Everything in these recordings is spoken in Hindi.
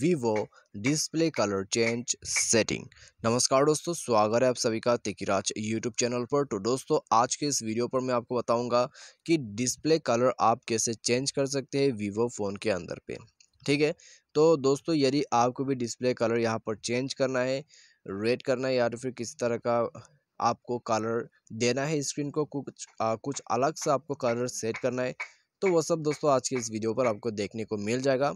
Vivo display colour change setting नमस्कार दोस्तों स्वागत है आप सभी का तिकिराज यूट्यूब चैनल पर तो दोस्तों आज के इस वीडियो पर मैं आपको बताऊंगा कि डिस्प्ले कलर आप कैसे चेंज कर सकते हैं वीवो फ़ोन के अंदर पे ठीक है तो दोस्तों यदि आपको भी डिस्प्ले कलर यहाँ पर चेंज करना है रेड करना है या तो फिर किसी तरह का आपको कलर देना है स्क्रीन को कुछ आ, कुछ अलग सा आपको कलर सेट करना है तो वो सब दोस्तों आज के इस वीडियो पर आपको देखने को मिल जाएगा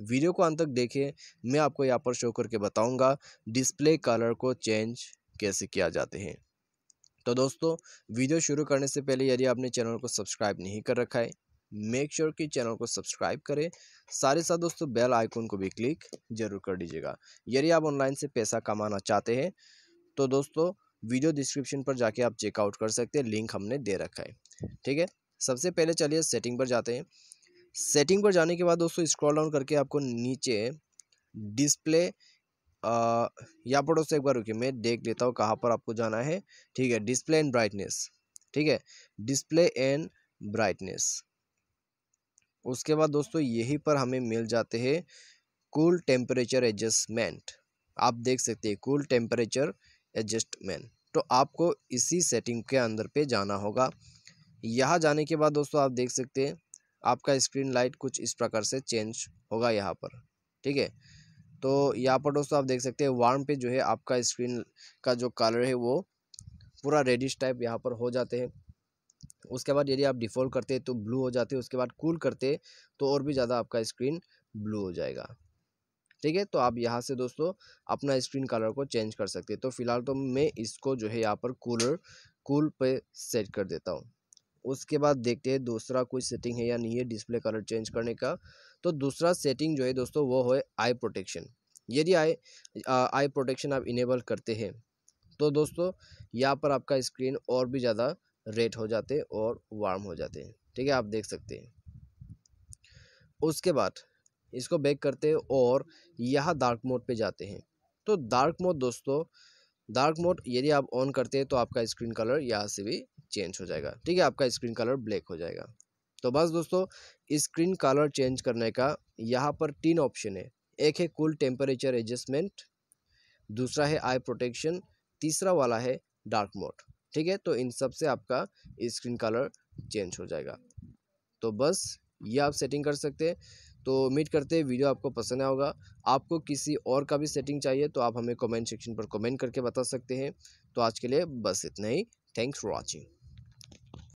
वीडियो को अंत तक देखें मैं आपको यहाँ पर शो करके बताऊंगा डिस्प्ले कलर को चेंज कैसे किया जाते हैं तो दोस्तों वीडियो शुरू करने से पहले यदि आपने चैनल को सब्सक्राइब नहीं कर रखा है मेक श्योर sure कि चैनल को सब्सक्राइब करें सारे साथ दोस्तों बेल आइकॉन को भी क्लिक जरूर कर दीजिएगा यदि आप ऑनलाइन से पैसा कमाना चाहते हैं तो दोस्तों वीडियो डिस्क्रिप्शन पर जाके आप चेकआउट कर सकते हैं लिंक हमने दे रखा है ठीक है सबसे पहले चलिए सेटिंग पर जाते हैं सेटिंग पर जाने के बाद दोस्तों स्क्रॉल डाउन करके आपको नीचे डिस्प्ले या पर दोस्तों एक बार रुकिए मैं देख लेता हूँ कहाँ पर आपको जाना है ठीक है डिस्प्ले एंड ब्राइटनेस ठीक है डिस्प्ले एंड ब्राइटनेस उसके बाद दोस्तों यही पर हमें मिल जाते हैं कूल टेम्परेचर एडजस्टमेंट आप देख सकते हैं कूल टेम्परेचर एडजस्टमेंट तो आपको इसी सेटिंग के अंदर पे जाना होगा यहाँ जाने के बाद दोस्तों आप देख सकते हैं आपका स्क्रीन लाइट कुछ इस प्रकार से चेंज होगा यहाँ पर ठीक है तो यहाँ पर दोस्तों आप देख सकते हैं वार्म पे जो है आपका स्क्रीन का जो कलर है वो पूरा रेडिश टाइप यहाँ पर हो जाते हैं उसके बाद यदि आप डिफ़ॉल्ट करते हैं तो ब्लू हो जाते हैं उसके बाद कूल करते तो और भी ज़्यादा आपका स्क्रीन ब्लू हो जाएगा ठीक है तो आप यहाँ से दोस्तों अपना स्क्रीन कलर को चेंज कर सकते हैं तो फिलहाल तो मैं इसको जो है यहाँ पर कूलर कूल पे सेट कर देता हूँ उसके बाद देखते हैं दूसरा कोई सेटिंग है या नहीं है डिस्प्ले कलर चेंज करने का तो दूसरा सेटिंग जो है दोस्तों वो है आई प्रोटेक्शन यदि आई आई प्रोटेक्शन आप इनेबल करते हैं तो दोस्तों यहाँ पर आपका स्क्रीन और भी ज़्यादा रेड हो जाते और वार्म हो जाते हैं ठीक है आप देख सकते हैं उसके बाद इसको बैक करते हैं और यह डार्क मोड पे जाते हैं तो डार्क मोड दोस्तों डार्क मोड यदि आप ऑन करते हैं तो आपका स्क्रीन कलर यहाँ से भी चेंज हो जाएगा ठीक है आपका स्क्रीन कलर ब्लैक हो जाएगा तो बस दोस्तों स्क्रीन कलर चेंज करने का यहाँ पर तीन ऑप्शन है एक है कूल टेम्परेचर एडजस्टमेंट दूसरा है आई प्रोटेक्शन तीसरा वाला है डार्क मोड ठीक है तो इन सब से आपका स्क्रीन कलर चेंज हो जाएगा तो बस ये आप सेटिंग कर सकते हैं तो उम्मीद करते हैं वीडियो आपको पसंद आया होगा आपको किसी और का भी सेटिंग चाहिए तो आप हमें कमेंट सेक्शन पर कमेंट करके बता सकते हैं तो आज के लिए बस इतना ही थैंक्स फॉर वॉचिंग